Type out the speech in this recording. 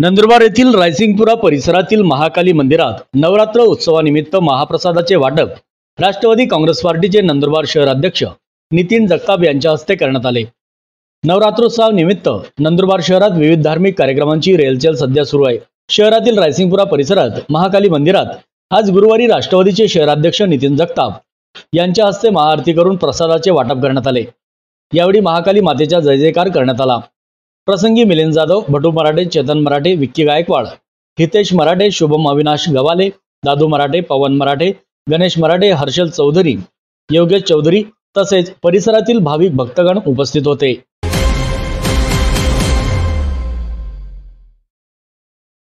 नंदुरबार येथील रायसिंगपुरा परिसरातील महाकाली मंदिरात नवरात्र उत्सवानिमित्त महाप्रसादाचे वाटप राष्ट्रवादी काँग्रेस पार्टीचे नंदुरबार शहर अध्यक्ष नितीन जगताप यांच्या हस्ते करण्यात आले नवरात्रोत्सव निमित्त नंदुरबार शहरात विविध धार्मिक कार्यक्रमांची रेलचेल सध्या सुरू आहे शहरातील रायसिंगपुरा परिसरात महाकाली मंदिरात आज गुरुवारी राष्ट्रवादीचे शहराध्यक्ष नितीन जगताप यांच्या हस्ते महाआरती करून प्रसादाचे वाटप करण्यात आले यावेळी महाकाली मातेचा जय जयकार करण्यात आला प्रसंगी मिलिंद जाधव भटू मराठे चेतन मराठे विक्की गायकवाड हितेश मराठे शुभम अविनाश गवाले दादू मराठे पवन मराठे गणेश मराठे हर्षल चौधरी योगेश चौधरी तसेच परिसरातील भाविक भक्तगण उपस्थित होते